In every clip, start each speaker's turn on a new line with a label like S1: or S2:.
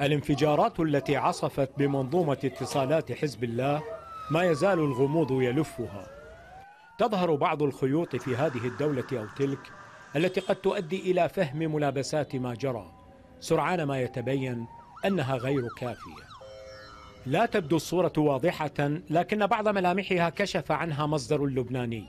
S1: الانفجارات التي عصفت بمنظومة اتصالات حزب الله ما يزال الغموض يلفها تظهر بعض الخيوط في هذه الدولة أو تلك التي قد تؤدي إلى فهم ملابسات ما جرى سرعان ما يتبين أنها غير كافية لا تبدو الصورة واضحة لكن بعض ملامحها كشف عنها مصدر لبناني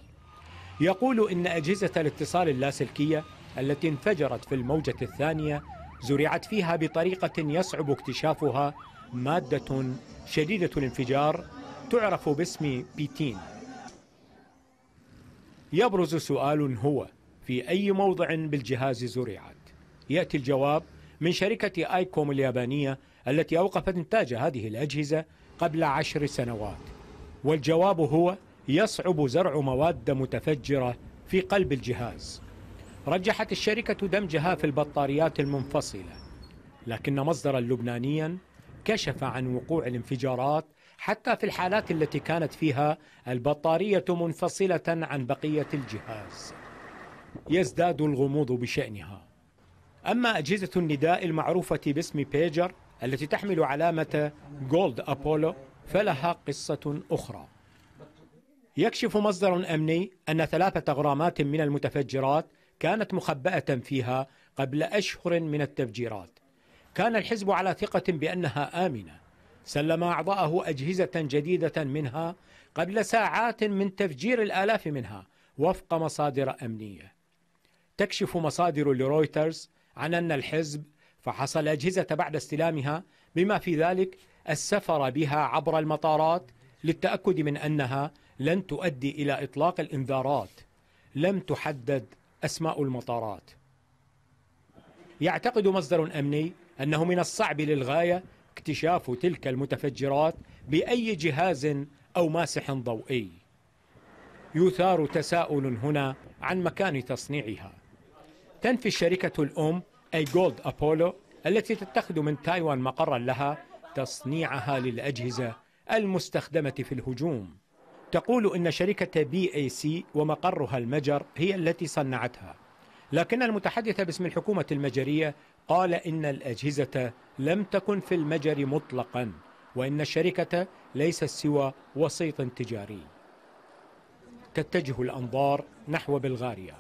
S1: يقول إن أجهزة الاتصال اللاسلكية التي انفجرت في الموجة الثانية زرعت فيها بطريقة يصعب اكتشافها مادة شديدة الانفجار تعرف باسم بيتين يبرز سؤال هو في أي موضع بالجهاز زرعت؟ يأتي الجواب من شركة آيكوم اليابانية التي أوقفت إنتاج هذه الأجهزة قبل عشر سنوات والجواب هو يصعب زرع مواد متفجرة في قلب الجهاز رجحت الشركة دمجها في البطاريات المنفصلة لكن مصدرا لبنانيا كشف عن وقوع الانفجارات حتى في الحالات التي كانت فيها البطارية منفصلة عن بقية الجهاز يزداد الغموض بشأنها أما أجهزة النداء المعروفة باسم بيجر التي تحمل علامة جولد أبولو فلها قصة أخرى يكشف مصدر أمني أن ثلاثة غرامات من المتفجرات كانت مخبأة فيها قبل أشهر من التفجيرات كان الحزب على ثقة بأنها آمنة سلم أعضاءه أجهزة جديدة منها قبل ساعات من تفجير الآلاف منها وفق مصادر أمنية تكشف مصادر لرويترز عن أن الحزب فحص الأجهزة بعد استلامها بما في ذلك السفر بها عبر المطارات للتأكد من أنها لن تؤدي إلى إطلاق الإنذارات لم تحدد أسماء المطارات يعتقد مصدر أمني أنه من الصعب للغاية اكتشاف تلك المتفجرات بأي جهاز أو ماسح ضوئي يثار تساؤل هنا عن مكان تصنيعها تنفي الشركة الأم أي جولد أبولو التي تتخذ من تايوان مقرا لها تصنيعها للأجهزة المستخدمة في الهجوم تقول إن شركة بي أي سي ومقرها المجر هي التي صنعتها لكن المتحدث باسم الحكومة المجرية قال إن الأجهزة لم تكن في المجر مطلقا وإن الشركة ليست سوى وسيط تجاري تتجه الأنظار نحو بلغاريا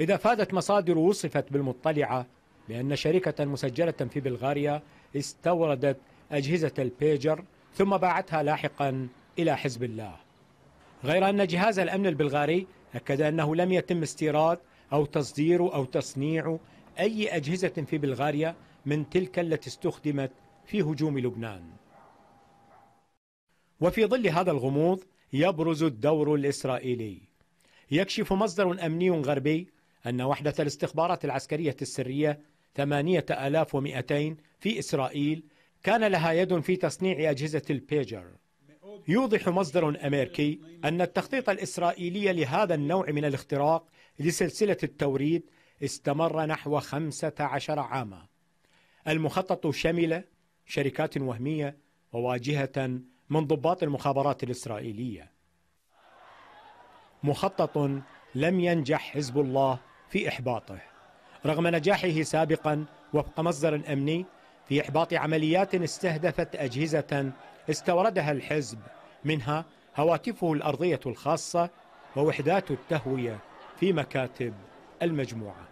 S1: إذا فادت مصادر وصفت بالمطلعة بأن شركة مسجلة في بلغاريا استوردت أجهزة البيجر ثم باعتها لاحقا إلى حزب الله غير أن جهاز الأمن البلغاري أكد أنه لم يتم استيراد أو تصدير أو تصنيع أي أجهزة في بلغاريا من تلك التي استخدمت في هجوم لبنان وفي ظل هذا الغموض يبرز الدور الإسرائيلي يكشف مصدر أمني غربي أن وحدة الاستخبارات العسكرية السرية 8200 في إسرائيل كان لها يد في تصنيع أجهزة البيجر يوضح مصدر أمريكي أن التخطيط الإسرائيلي لهذا النوع من الاختراق لسلسلة التوريد استمر نحو 15 عاما المخطط شمل شركات وهمية وواجهة من ضباط المخابرات الإسرائيلية مخطط لم ينجح حزب الله في إحباطه رغم نجاحه سابقا وفق مصدر أمني في إحباط عمليات استهدفت أجهزة استوردها الحزب منها هواتفه الأرضية الخاصة ووحدات التهوية في مكاتب المجموعة